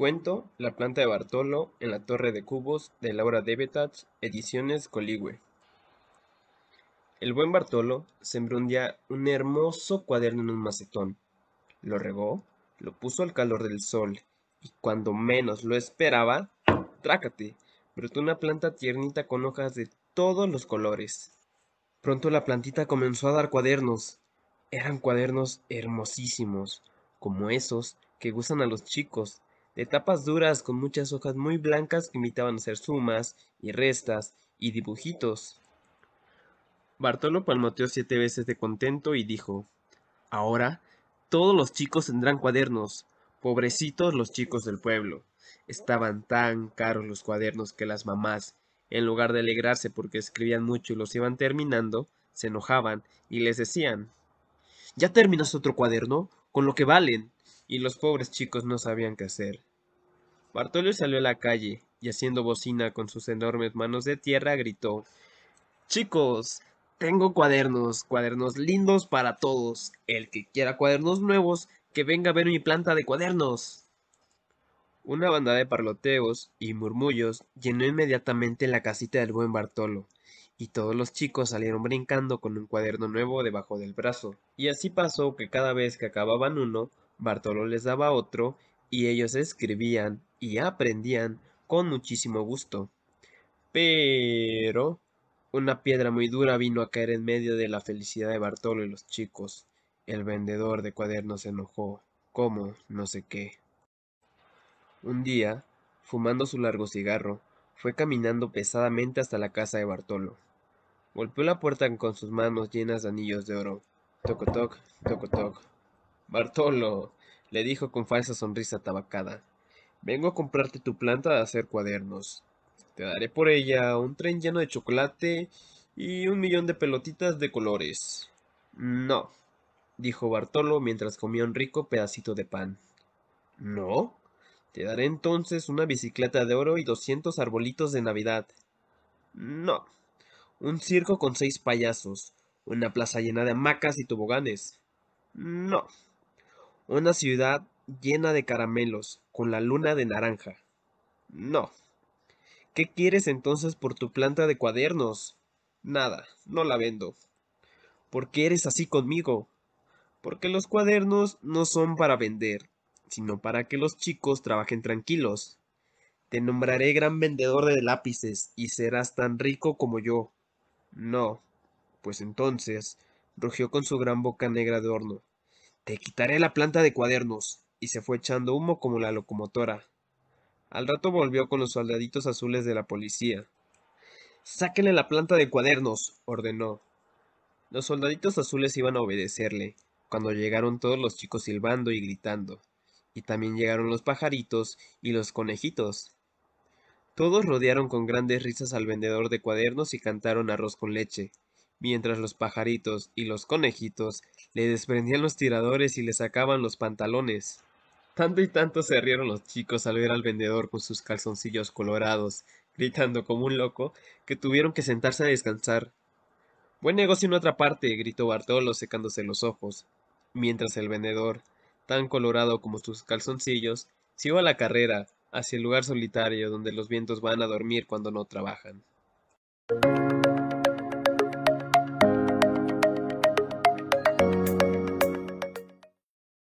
Cuento La planta de Bartolo en la Torre de Cubos de Laura Devetach, Ediciones Coligüe. El buen Bartolo sembró un día un hermoso cuaderno en un macetón. Lo regó, lo puso al calor del sol y cuando menos lo esperaba, trácate, brotó una planta tiernita con hojas de todos los colores. Pronto la plantita comenzó a dar cuadernos. Eran cuadernos hermosísimos, como esos que gustan a los chicos de tapas duras con muchas hojas muy blancas que invitaban a hacer sumas y restas y dibujitos. Bartolo palmoteó siete veces de contento y dijo, Ahora todos los chicos tendrán cuadernos, pobrecitos los chicos del pueblo. Estaban tan caros los cuadernos que las mamás, en lugar de alegrarse porque escribían mucho y los iban terminando, se enojaban y les decían, ya terminas otro cuaderno, con lo que valen. Y los pobres chicos no sabían qué hacer. Bartolio salió a la calle y haciendo bocina con sus enormes manos de tierra gritó Chicos, tengo cuadernos, cuadernos lindos para todos. El que quiera cuadernos nuevos, que venga a ver mi planta de cuadernos. Una banda de parloteos y murmullos llenó inmediatamente la casita del buen Bartolo, y todos los chicos salieron brincando con un cuaderno nuevo debajo del brazo. Y así pasó que cada vez que acababan uno, Bartolo les daba otro, y ellos escribían y aprendían con muchísimo gusto. Pero una piedra muy dura vino a caer en medio de la felicidad de Bartolo y los chicos. El vendedor de cuadernos se enojó, ¿Cómo? no sé qué. Un día, fumando su largo cigarro, fue caminando pesadamente hasta la casa de Bartolo. Golpeó la puerta con sus manos llenas de anillos de oro. Tocotoc, tocotoc. Bartolo, le dijo con falsa sonrisa tabacada. Vengo a comprarte tu planta de hacer cuadernos. Te daré por ella un tren lleno de chocolate y un millón de pelotitas de colores. No, dijo Bartolo mientras comía un rico pedacito de pan. ¿No? Te daré entonces una bicicleta de oro y 200 arbolitos de Navidad. No. Un circo con seis payasos. Una plaza llena de hamacas y toboganes. No. Una ciudad llena de caramelos, con la luna de naranja. No. ¿Qué quieres entonces por tu planta de cuadernos? Nada, no la vendo. ¿Por qué eres así conmigo? Porque los cuadernos no son para vender, sino para que los chicos trabajen tranquilos. Te nombraré gran vendedor de lápices y serás tan rico como yo. No. Pues entonces, rugió con su gran boca negra de horno. Te quitaré la planta de cuadernos. Y se fue echando humo como la locomotora. Al rato volvió con los soldaditos azules de la policía. Sáquenle la planta de cuadernos, ordenó. Los soldaditos azules iban a obedecerle, cuando llegaron todos los chicos silbando y gritando y también llegaron los pajaritos y los conejitos. Todos rodearon con grandes risas al vendedor de cuadernos y cantaron arroz con leche, mientras los pajaritos y los conejitos le desprendían los tiradores y le sacaban los pantalones. Tanto y tanto se rieron los chicos al ver al vendedor con sus calzoncillos colorados, gritando como un loco, que tuvieron que sentarse a descansar. Buen negocio en otra parte, gritó Bartolo secándose los ojos, mientras el vendedor, tan colorado como sus calzoncillos, iba a la carrera hacia el lugar solitario donde los vientos van a dormir cuando no trabajan.